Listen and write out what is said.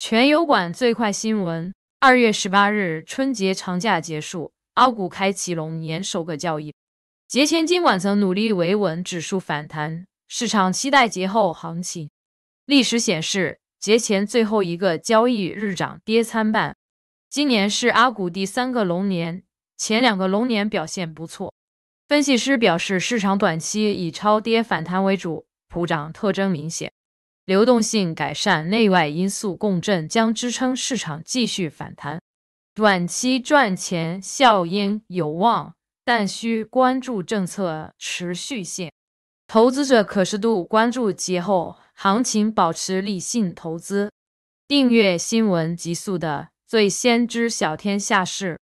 全油管最快新闻：二月十八日春节长假结束，阿股开启龙年首个交易。节前监管层努力维稳，指数反弹，市场期待节后行情。历史显示，节前最后一个交易日涨跌参半。今年是阿股第三个龙年，前两个龙年表现不错。分析师表示，市场短期以超跌反弹为主，普涨特征明显。流动性改善，内外因素共振将支撑市场继续反弹，短期赚钱效应有望，但需关注政策持续性。投资者可适度关注节后行情，保持理性投资。订阅新闻极速的，最先知晓天下事。